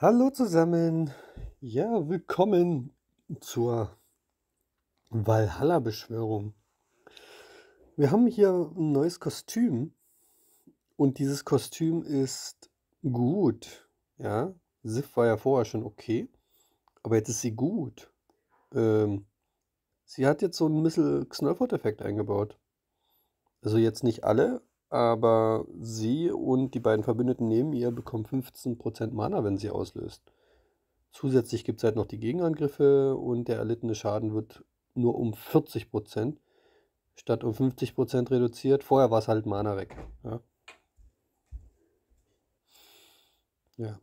Hallo zusammen. Ja, willkommen zur Valhalla-Beschwörung. Wir haben hier ein neues Kostüm und dieses Kostüm ist gut. Ja, Sif war ja vorher schon okay, aber jetzt ist sie gut. Ähm, sie hat jetzt so ein bisschen knollfort effekt eingebaut. Also jetzt nicht alle, aber sie und die beiden Verbündeten neben ihr bekommen 15% Mana, wenn sie auslöst. Zusätzlich gibt es halt noch die Gegenangriffe und der erlittene Schaden wird nur um 40% statt um 50% reduziert. Vorher war es halt Mana weg. Ja. ja.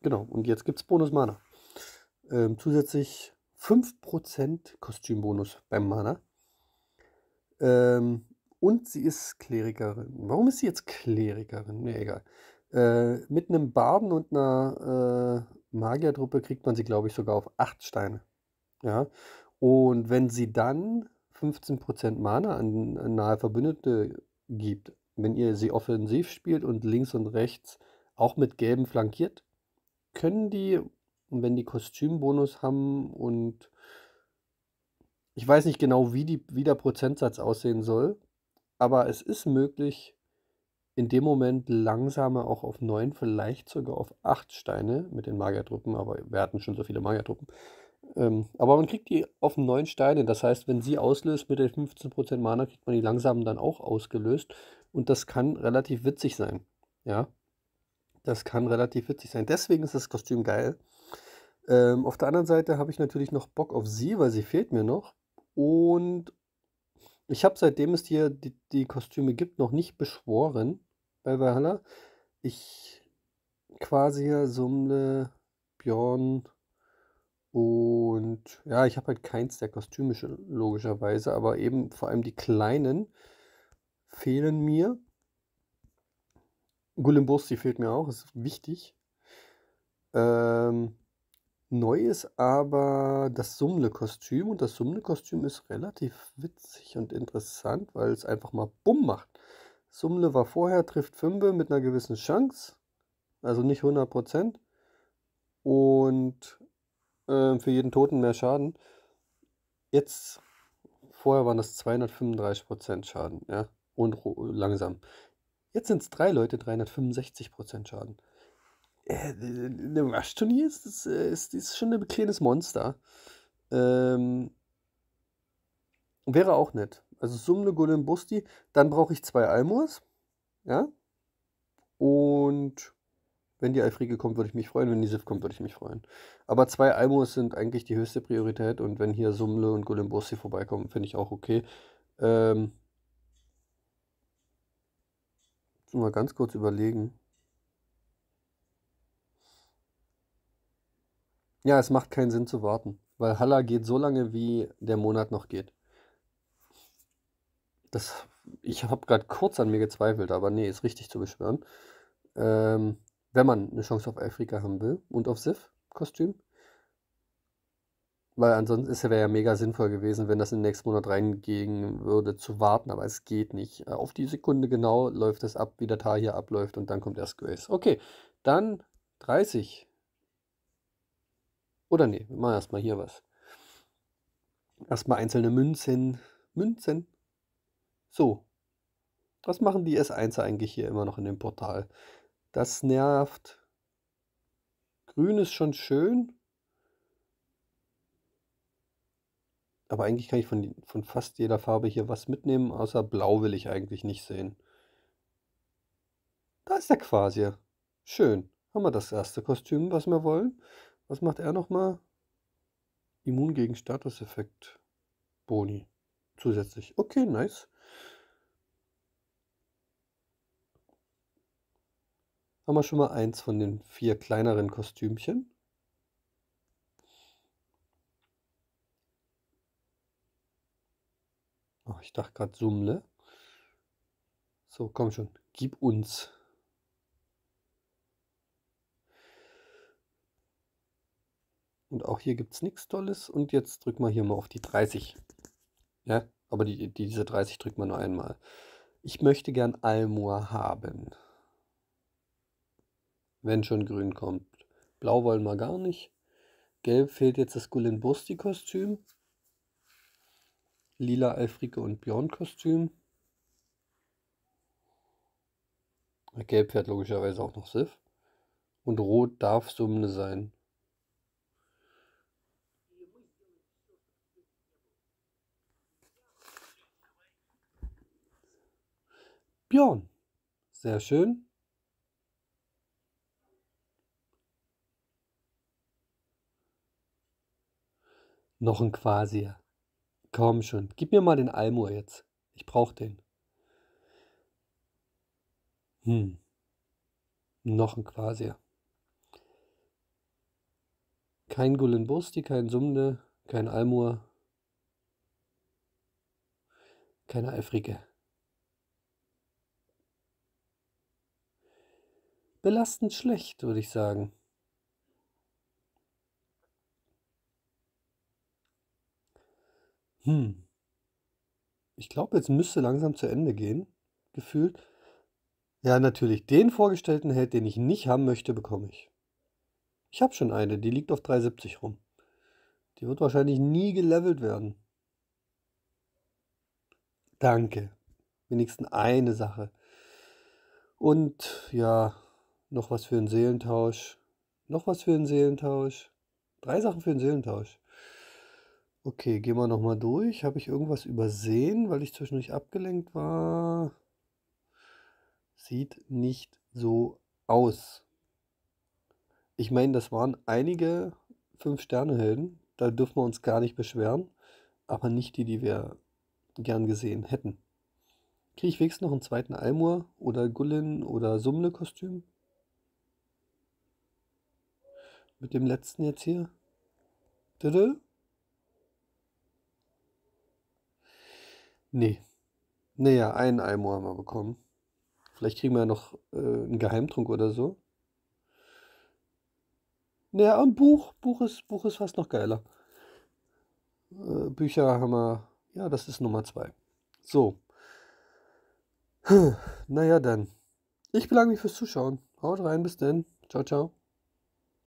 Genau, und jetzt gibt es Bonus-Mana. Ähm, zusätzlich 5% Kostümbonus beim Mana. Ähm, und sie ist Klerikerin. Warum ist sie jetzt Klerikerin? Mir nee, egal. Äh, mit einem Barden und einer äh, Magiertruppe kriegt man sie, glaube ich, sogar auf 8 Steine. Ja. Und wenn sie dann 15% Mana an, an nahe Verbündete gibt, wenn ihr sie offensiv spielt und links und rechts auch mit gelben flankiert, können die, wenn die Kostümbonus haben und ich weiß nicht genau, wie, die, wie der Prozentsatz aussehen soll, aber es ist möglich, in dem Moment langsamer auch auf neun, vielleicht sogar auf acht Steine mit den Magerdrucken, aber wir hatten schon so viele Magerdrucken. Ähm, aber man kriegt die auf neun Steine. Das heißt, wenn sie auslöst mit den 15% Mana, kriegt man die langsam dann auch ausgelöst. Und das kann relativ witzig sein. Ja. Das kann relativ witzig sein. Deswegen ist das Kostüm geil. Ähm, auf der anderen Seite habe ich natürlich noch Bock auf sie, weil sie fehlt mir noch. Und ich habe seitdem es hier die, die Kostüme gibt, noch nicht beschworen bei Valhalla. Ich quasi Sumle, Björn und ja, ich habe halt keins der Kostüme logischerweise, aber eben vor allem die kleinen fehlen mir. Gullimbursti fehlt mir auch, ist wichtig. Ähm, Neu ist aber das summle kostüm und das summle kostüm ist relativ witzig und interessant, weil es einfach mal Bumm macht. Summle war vorher, trifft Fünfe mit einer gewissen Chance, also nicht 100%, und äh, für jeden Toten mehr Schaden. Jetzt, vorher waren das 235% Schaden, ja, und langsam. Jetzt sind es drei Leute, 365% Schaden. Äh, eine Rush-Turnier ist, ist, äh, ist, ist schon ein kleines Monster. Ähm, wäre auch nett. Also Sumne, Golem, Busti. Dann brauche ich zwei Almos. Ja. Und wenn die Alfrige kommt, würde ich mich freuen. Wenn die Sif kommt, würde ich mich freuen. Aber zwei Almos sind eigentlich die höchste Priorität. Und wenn hier Sumle und Golem, Busti vorbeikommen, finde ich auch okay. Ähm, mal ganz kurz überlegen. Ja, es macht keinen Sinn zu warten, weil Halla geht so lange, wie der Monat noch geht. Das, ich habe gerade kurz an mir gezweifelt, aber nee, ist richtig zu beschwören. Ähm, wenn man eine Chance auf Afrika haben will und auf Sif-Kostüm, weil ansonsten ist es ja mega sinnvoll gewesen, wenn das in den nächsten Monat reingehen würde, zu warten, aber es geht nicht. Äh, auf die Sekunde genau läuft es ab, wie der Tar hier abläuft und dann kommt erst Grace. Okay, dann 30. Oder nee, wir machen erstmal hier was. Erstmal einzelne Münzen. Münzen? So. Was machen die S1 eigentlich hier immer noch in dem Portal? Das nervt. Grün ist schon schön. Aber eigentlich kann ich von, von fast jeder Farbe hier was mitnehmen, außer Blau will ich eigentlich nicht sehen. Da ist der quasi. Schön. Haben wir das erste Kostüm, was wir wollen? Was macht er nochmal? Immun gegen Statuseffekt. Boni. Zusätzlich. Okay, nice. Haben wir schon mal eins von den vier kleineren Kostümchen. Oh, ich dachte gerade Summle. So, komm schon. Gib uns. Und auch hier gibt es nichts Tolles. Und jetzt drücken wir hier mal auf die 30. Ja, aber die, diese 30 drückt man nur einmal. Ich möchte gern Almor haben. Wenn schon grün kommt. Blau wollen wir gar nicht. Gelb fehlt jetzt das Gulen Bursti Kostüm. Lila Elfrike und Björn Kostüm. Gelb fährt logischerweise auch noch Sif. Und rot darf Summe sein. Björn. Sehr schön. Noch ein Quasi. Komm schon, gib mir mal den Almur jetzt. Ich brauch den. Hm. Noch ein Quasi. Kein Gullenbursti, kein Sumne, kein Almur, keine Eifrige. belastend schlecht, würde ich sagen. Hm. Ich glaube, jetzt müsste langsam zu Ende gehen, gefühlt. Ja, natürlich, den vorgestellten Held, den ich nicht haben möchte, bekomme ich. Ich habe schon eine, die liegt auf 370 rum. Die wird wahrscheinlich nie gelevelt werden. Danke. Wenigstens eine Sache. Und ja, noch was für einen Seelentausch. Noch was für einen Seelentausch. Drei Sachen für einen Seelentausch. Okay, gehen wir nochmal durch. Habe ich irgendwas übersehen, weil ich zwischendurch abgelenkt war? Sieht nicht so aus. Ich meine, das waren einige fünf sterne helden Da dürfen wir uns gar nicht beschweren. Aber nicht die, die wir gern gesehen hätten. Kriege ich wenigstens noch einen zweiten Almur oder Gullin oder Sumle-Kostüm? Mit dem letzten jetzt hier. Nee. Naja, einen Almo haben wir bekommen. Vielleicht kriegen wir ja noch äh, einen Geheimtrunk oder so. Naja, ein Buch. Buch ist, Buch ist fast noch geiler. Äh, Bücher haben wir. Ja, das ist Nummer zwei. So. Hm, naja, dann. Ich bedanke mich fürs Zuschauen. Haut rein, bis denn. Ciao, ciao.